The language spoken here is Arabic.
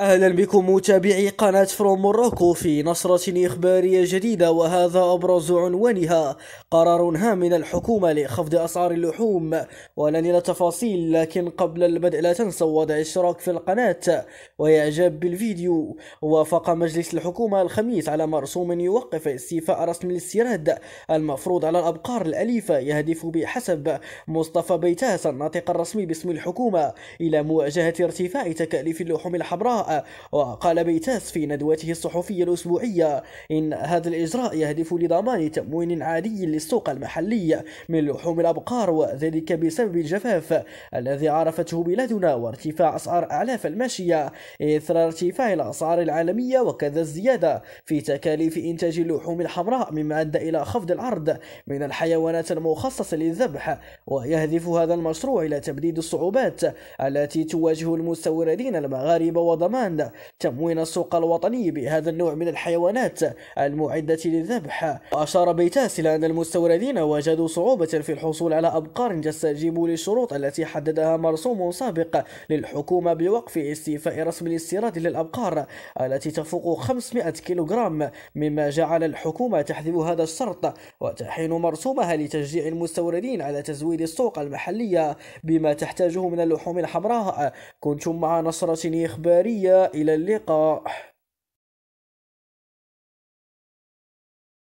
اهلا بكم متابعي قناة فروم موروكو في نشرة اخبارية جديدة وهذا ابرز عنوانها قرار هام من الحكومة لخفض اسعار اللحوم ولن الى تفاصيل لكن قبل البدء لا تنسوا وضع اشتراك في القناة واعجاب بالفيديو وافق مجلس الحكومة الخميس على مرسوم يوقف استيفاء رسم الاستيراد المفروض على الابقار الاليفة يهدف بحسب مصطفى بيتاس الناطق الرسمي باسم الحكومة الى مواجهة ارتفاع تكاليف اللحوم الحمراء وقال بيتاس في ندوته الصحفية الأسبوعية إن هذا الإجراء يهدف لضمان تموين عادي للسوق المحلي من لحوم الأبقار وذلك بسبب الجفاف الذي عرفته بلادنا وارتفاع أسعار أعلاف الماشية إثر ارتفاع الأسعار العالمية وكذا الزيادة في تكاليف إنتاج اللحوم الحمراء مما أدى إلى خفض العرض من الحيوانات المخصصة للذبح ويهدف هذا المشروع إلى تبديد الصعوبات التي تواجه المستوردين المغاربة وضمان الضمان تموين السوق الوطني بهذا النوع من الحيوانات المعدة للذبح وأشار بيتاس إلى أن المستوردين واجهوا صعوبة في الحصول على أبقار تستجيب للشروط التي حددها مرسوم سابق للحكومة بوقف استيفاء رسم الاستيراد للأبقار التي تفوق 500 كيلوغرام مما جعل الحكومة تحذف هذا الشرط وتحين مرسومها لتشجيع المستوردين على تزويد السوق المحلية بما تحتاجه من اللحوم الحمراء كنتم مع نصرة إخبارية إلى اللقاء